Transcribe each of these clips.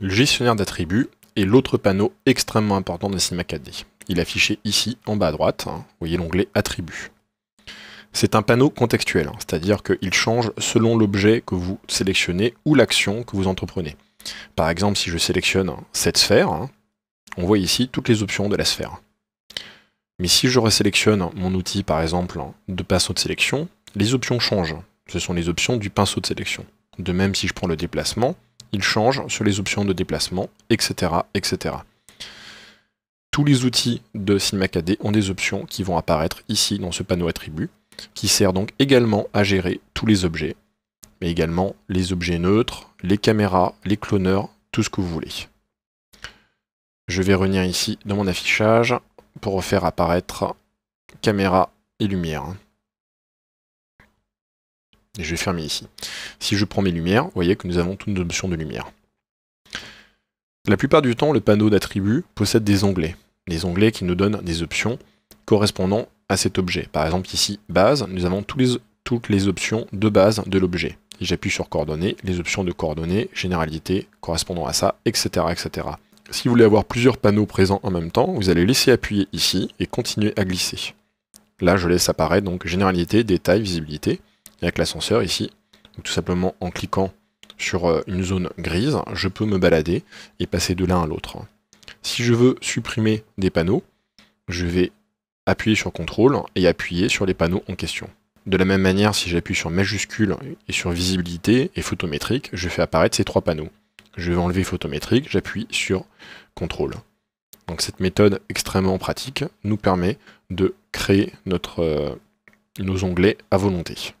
le gestionnaire d'attributs est l'autre panneau extrêmement important de 4D. Il est affiché ici en bas à droite, hein. vous voyez l'onglet attributs. C'est un panneau contextuel, hein, c'est-à-dire qu'il change selon l'objet que vous sélectionnez ou l'action que vous entreprenez. Par exemple, si je sélectionne cette sphère, hein, on voit ici toutes les options de la sphère. Mais si je resélectionne mon outil, par exemple, de pinceau de sélection, les options changent. Ce sont les options du pinceau de sélection. De même, si je prends le déplacement, il change sur les options de déplacement, etc. etc. Tous les outils de 4D ont des options qui vont apparaître ici dans ce panneau attribut, qui sert donc également à gérer tous les objets, mais également les objets neutres, les caméras, les cloneurs, tout ce que vous voulez. Je vais revenir ici dans mon affichage pour faire apparaître caméra et lumière et je vais fermer ici. Si je prends mes lumières, vous voyez que nous avons toutes nos options de lumière. La plupart du temps, le panneau d'attributs possède des onglets, des onglets qui nous donnent des options correspondant à cet objet. Par exemple ici, base, nous avons toutes les options de base de l'objet. Si j'appuie sur coordonnées, les options de coordonnées, généralité, correspondant à ça, etc. etc. Si vous voulez avoir plusieurs panneaux présents en même temps, vous allez laisser appuyer ici et continuer à glisser. Là, je laisse apparaître donc généralité, détail, visibilité avec l'ascenseur ici. tout simplement en cliquant sur euh, une zone grise, je peux me balader et passer de l'un à l'autre. Si je veux supprimer des panneaux, je vais appuyer sur CTRL et appuyer sur les panneaux en question. De la même manière, si j'appuie sur majuscule et sur visibilité et photométrique, je fais apparaître ces trois panneaux. Je vais enlever photométrique, j'appuie sur CTRL. Donc cette méthode extrêmement pratique nous permet de créer euh, nos onglets à volonté.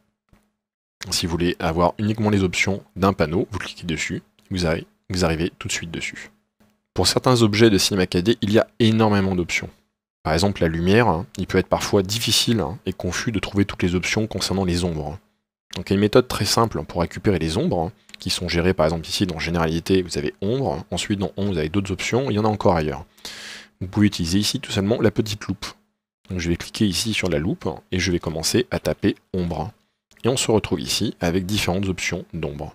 Si vous voulez avoir uniquement les options d'un panneau, vous cliquez dessus, vous arrivez, vous arrivez tout de suite dessus. Pour certains objets de Cinema 4D, il y a énormément d'options. Par exemple, la lumière, hein, il peut être parfois difficile hein, et confus de trouver toutes les options concernant les ombres. Donc il y a une méthode très simple pour récupérer les ombres, hein, qui sont gérées par exemple ici dans Généralité, vous avez Ombre, ensuite dans Ombre, vous avez d'autres options, il y en a encore ailleurs. Vous pouvez utiliser ici tout simplement la petite loupe. je vais cliquer ici sur la loupe, et je vais commencer à taper Ombre. Et on se retrouve ici avec différentes options d'ombre.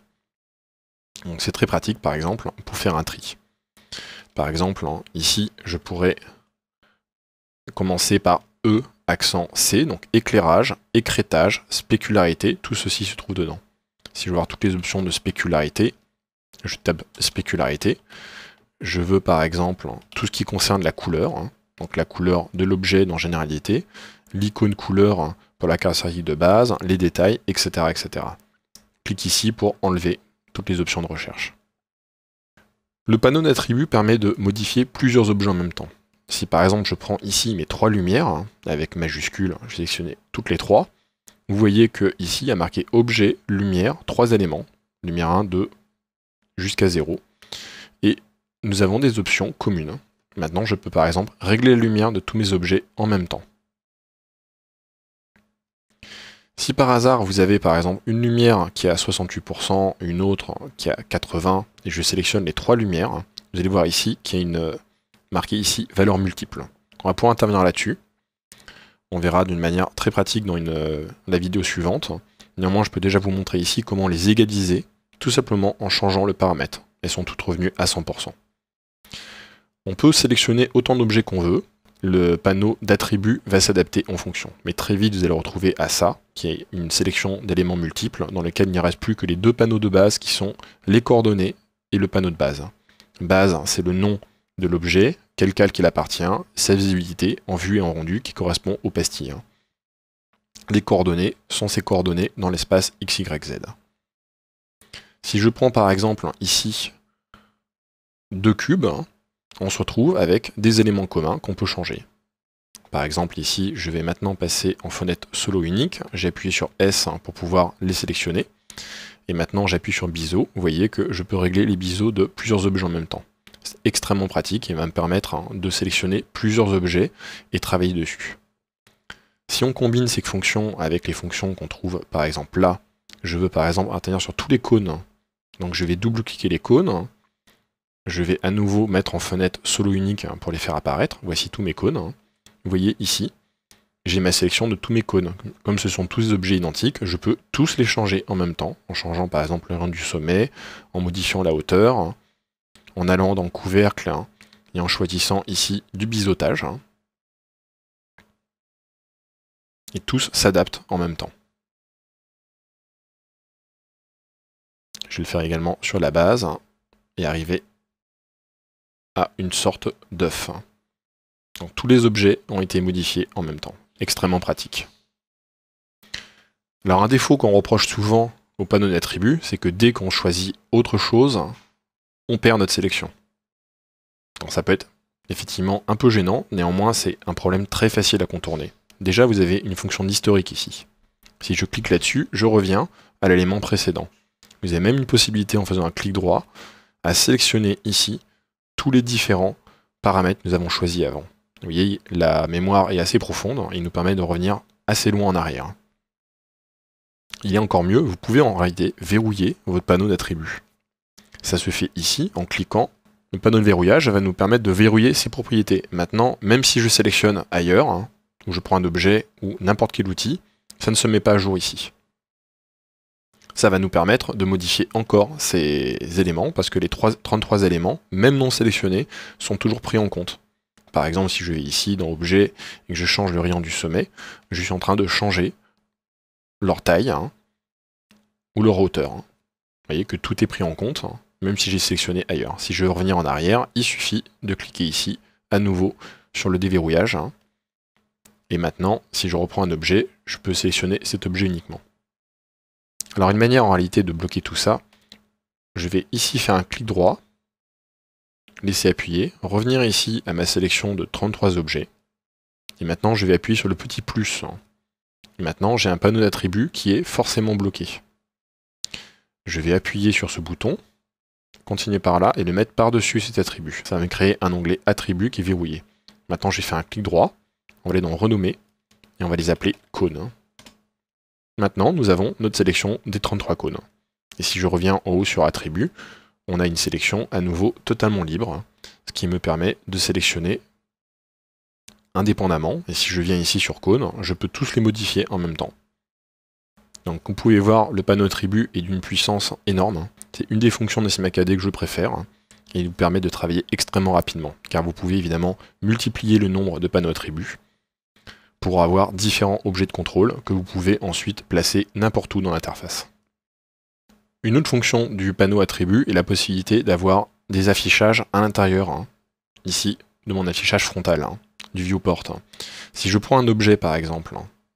Donc c'est très pratique par exemple pour faire un tri. Par exemple, hein, ici, je pourrais commencer par E, accent C, donc éclairage, écrétage, spécularité, tout ceci se trouve dedans. Si je veux voir toutes les options de spécularité, je tape spécularité. Je veux par exemple tout ce qui concerne la couleur, hein, donc la couleur de l'objet dans généralité, l'icône couleur hein, la caractéristique de base, les détails, etc. etc. Clique ici pour enlever toutes les options de recherche. Le panneau d'attributs permet de modifier plusieurs objets en même temps. Si par exemple je prends ici mes trois lumières, hein, avec majuscule, je sélectionne toutes les trois, vous voyez que ici il y a marqué objet, lumière, trois éléments, lumière 1, 2, jusqu'à 0. Et nous avons des options communes. Maintenant je peux par exemple régler la lumière de tous mes objets en même temps. Si par hasard vous avez par exemple une lumière qui est à 68%, une autre qui est à 80%, et je sélectionne les trois lumières, vous allez voir ici qu'il y a une euh, marquée ici valeur multiple. On va pouvoir intervenir là-dessus. On verra d'une manière très pratique dans euh, la vidéo suivante. Néanmoins, je peux déjà vous montrer ici comment les égaliser, tout simplement en changeant le paramètre. Elles sont toutes revenues à 100%. On peut sélectionner autant d'objets qu'on veut, le panneau d'attributs va s'adapter en fonction. Mais très vite, vous allez retrouver à ça, qui est une sélection d'éléments multiples, dans lesquels il ne reste plus que les deux panneaux de base qui sont les coordonnées et le panneau de base. Base, c'est le nom de l'objet, quel calque il appartient, sa visibilité en vue et en rendu qui correspond aux pastilles. Les coordonnées sont ces coordonnées dans l'espace x, z. Si je prends par exemple ici deux cubes, on se retrouve avec des éléments communs qu'on peut changer. Par exemple ici, je vais maintenant passer en fenêtre solo unique, j'ai appuyé sur S pour pouvoir les sélectionner, et maintenant j'appuie sur biseau, vous voyez que je peux régler les biseaux de plusieurs objets en même temps. C'est extrêmement pratique et va me permettre hein, de sélectionner plusieurs objets et travailler dessus. Si on combine ces fonctions avec les fonctions qu'on trouve par exemple là, je veux par exemple intervenir sur tous les cônes, donc je vais double-cliquer les cônes, je vais à nouveau mettre en fenêtre solo unique hein, pour les faire apparaître. Voici tous mes cônes. Hein. Vous voyez ici, j'ai ma sélection de tous mes cônes. Comme ce sont tous des objets identiques, je peux tous les changer en même temps, en changeant par exemple le rang du sommet, en modifiant la hauteur, hein, en allant dans couvercle et en choisissant ici du biseautage. Et tous s'adaptent en même temps. Je vais le faire également sur la base et arriver à une sorte d'œuf. Donc tous les objets ont été modifiés en même temps. Extrêmement pratique. Alors un défaut qu'on reproche souvent au panneau d'attributs, c'est que dès qu'on choisit autre chose, on perd notre sélection. ça peut être effectivement un peu gênant, néanmoins c'est un problème très facile à contourner. Déjà vous avez une fonction d'historique ici. Si je clique là-dessus, je reviens à l'élément précédent. Vous avez même une possibilité en faisant un clic droit à sélectionner ici les différents paramètres que nous avons choisis avant. Vous voyez, la mémoire est assez profonde, il nous permet de revenir assez loin en arrière. Il est encore mieux, vous pouvez en réalité verrouiller votre panneau d'attributs. Ça se fait ici en cliquant. Le panneau de verrouillage va nous permettre de verrouiller ses propriétés. Maintenant, même si je sélectionne ailleurs, hein, ou je prends un objet ou n'importe quel outil, ça ne se met pas à jour ici ça va nous permettre de modifier encore ces éléments, parce que les 33 éléments, même non sélectionnés, sont toujours pris en compte. Par exemple, si je vais ici dans Objet et que je change le rayon du sommet, je suis en train de changer leur taille hein, ou leur hauteur. Hein. Vous voyez que tout est pris en compte, hein, même si j'ai sélectionné ailleurs. Si je veux revenir en arrière, il suffit de cliquer ici, à nouveau, sur le déverrouillage. Et maintenant, si je reprends un objet, je peux sélectionner cet objet uniquement. Alors une manière en réalité de bloquer tout ça, je vais ici faire un clic droit, laisser appuyer, revenir ici à ma sélection de 33 objets, et maintenant je vais appuyer sur le petit plus. Hein. Et maintenant j'ai un panneau d'attributs qui est forcément bloqué. Je vais appuyer sur ce bouton, continuer par là et le mettre par-dessus cet attribut. Ça va me créer un onglet attributs qui est verrouillé. Maintenant, j'ai fait un clic droit, on va les dans renommer, et on va les appeler cônes. Hein. Maintenant, nous avons notre sélection des 33 cônes. Et si je reviens en haut sur attributs, on a une sélection à nouveau totalement libre, hein, ce qui me permet de sélectionner indépendamment. Et si je viens ici sur cône, je peux tous les modifier en même temps. Donc vous pouvez voir, le panneau attribut est d'une puissance énorme. Hein. C'est une des fonctions de SMAKD que je préfère. Hein. Et il vous permet de travailler extrêmement rapidement, car vous pouvez évidemment multiplier le nombre de panneaux attributs pour avoir différents objets de contrôle que vous pouvez ensuite placer n'importe où dans l'interface. Une autre fonction du panneau attribut est la possibilité d'avoir des affichages à l'intérieur, hein. ici de mon affichage frontal, hein, du viewport. Hein. Si je prends un objet par exemple,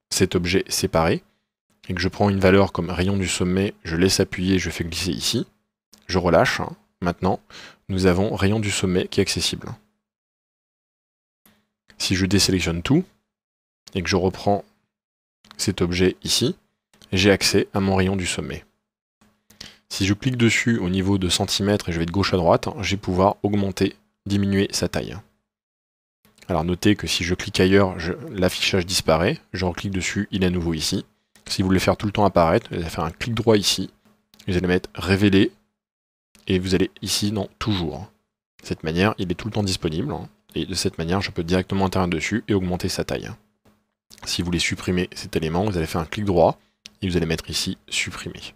cet objet séparé, et que je prends une valeur comme rayon du sommet, je laisse appuyer, je fais glisser ici, je relâche, maintenant nous avons rayon du sommet qui est accessible. Si je désélectionne tout, et que je reprends cet objet ici, j'ai accès à mon rayon du sommet. Si je clique dessus au niveau de centimètres et je vais de gauche à droite, je vais pouvoir augmenter, diminuer sa taille. Alors notez que si je clique ailleurs, l'affichage disparaît, je reclique dessus, il est à nouveau ici. Si vous voulez faire tout le temps apparaître, vous allez faire un clic droit ici, vous allez mettre révéler, et vous allez ici dans toujours. De cette manière, il est tout le temps disponible, hein, et de cette manière, je peux directement intervenir dessus et augmenter sa taille. Si vous voulez supprimer cet élément, vous allez faire un clic droit et vous allez mettre ici supprimer.